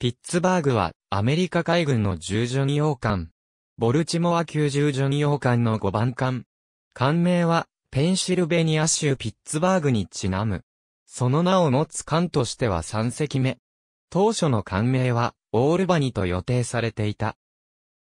ピッツバーグは、アメリカ海軍の従順洋艦。ボルチモア級従順洋艦の5番艦。艦名は、ペンシルベニア州ピッツバーグにちなむ。その名を持つ艦としては3隻目。当初の艦名は、オールバニと予定されていた。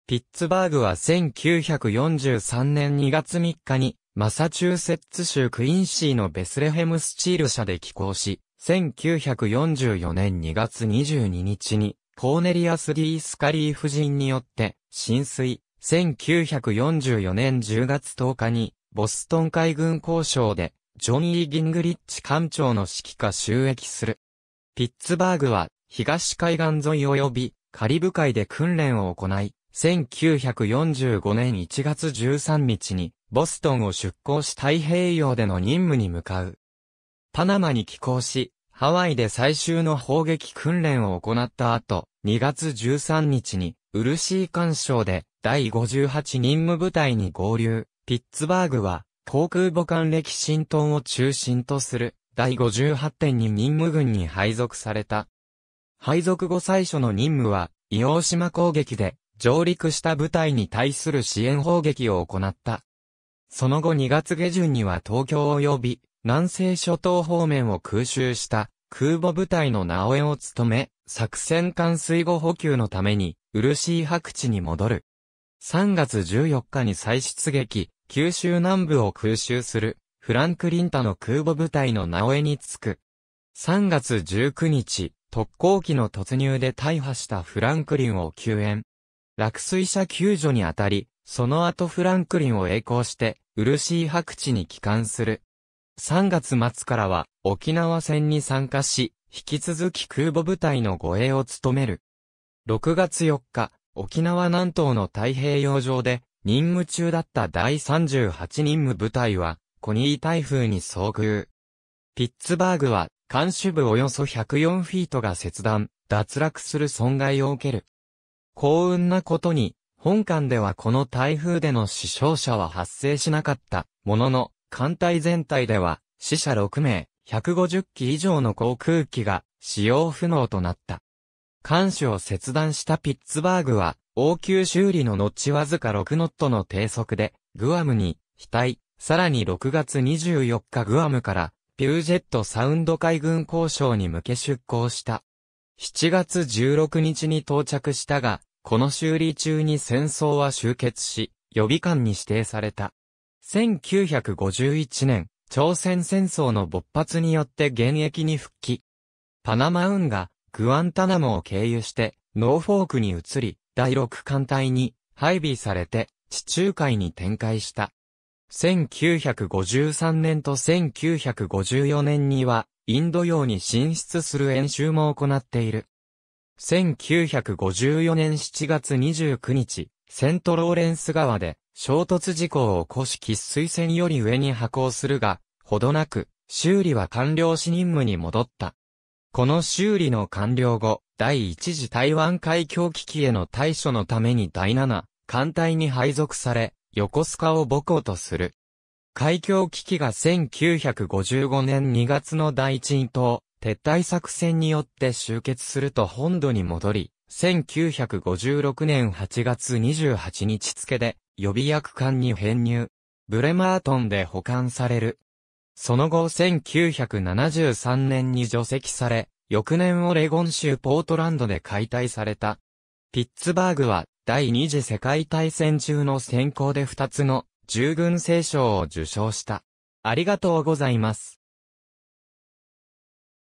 ピッツバーグは1943年2月3日に、マサチューセッツ州クインシーのベスレヘムスチール社で寄港し、1944年2月22日に、コーネリアス・ディースカリー夫人によって、浸水。1944年10月10日に、ボストン海軍交渉で、ジョン・イ・ギングリッチ艦長の指揮下収益する。ピッツバーグは、東海岸沿い及び、カリブ海で訓練を行い、1945年1月13日に、ボストンを出港し太平洋での任務に向かう。パナマに寄港し、ハワイで最終の砲撃訓練を行った後、2月13日に、ー干渉で、第58任務部隊に合流。ピッツバーグは、航空母艦歴新ンを中心とする、第58.2任務軍に配属された。配属後最初の任務は、伊黄島攻撃で、上陸した部隊に対する支援砲撃を行った。その後2月下旬には東京及び南西諸島方面を空襲した空母部隊の直江を務め、作戦艦水後補給のために、漆白地に戻る。3月14日に再出撃、九州南部を空襲する、フランクリンタの空母部隊の直江に着く。3月19日、特攻機の突入で大破したフランクリンを救援。落水者救助にあたり、その後フランクリンを栄光して、漆白地に帰還する。3月末からは沖縄戦に参加し、引き続き空母部隊の護衛を務める。6月4日、沖縄南東の太平洋上で任務中だった第38任務部隊はコニー台風に遭遇。ピッツバーグは監視部およそ104フィートが切断、脱落する損害を受ける。幸運なことに、本館ではこの台風での死傷者は発生しなかったものの、艦隊全体では、死者6名、150機以上の航空機が使用不能となった。艦首を切断したピッツバーグは、応急修理の後わずか6ノットの低速で、グアムに、飛体、さらに6月24日グアムから、ピュージェットサウンド海軍交渉に向け出港した。7月16日に到着したが、この修理中に戦争は終結し、予備艦に指定された。1951年、朝鮮戦争の勃発によって現役に復帰。パナマ運河、グアンタナモを経由して、ノーフォークに移り、第6艦隊に配備されて、地中海に展開した。1953年と1954年には、インド洋に進出する演習も行っている。1954年7月29日、セントローレンス川で、衝突事故を起こし喫水線より上に発行するが、ほどなく、修理は完了し任務に戻った。この修理の完了後、第一次台湾海峡危機への対処のために第七、艦隊に配属され、横須賀を母校とする。海峡危機が1955年2月の第一島撤退作戦によって終結すると本土に戻り、1956年8月28日付で予備役艦に編入。ブレマートンで保管される。その後1973年に除籍され、翌年オレゴン州ポートランドで解体された。ピッツバーグは第二次世界大戦中の選考で2つの従軍聖賞を受賞した。ありがとうございます。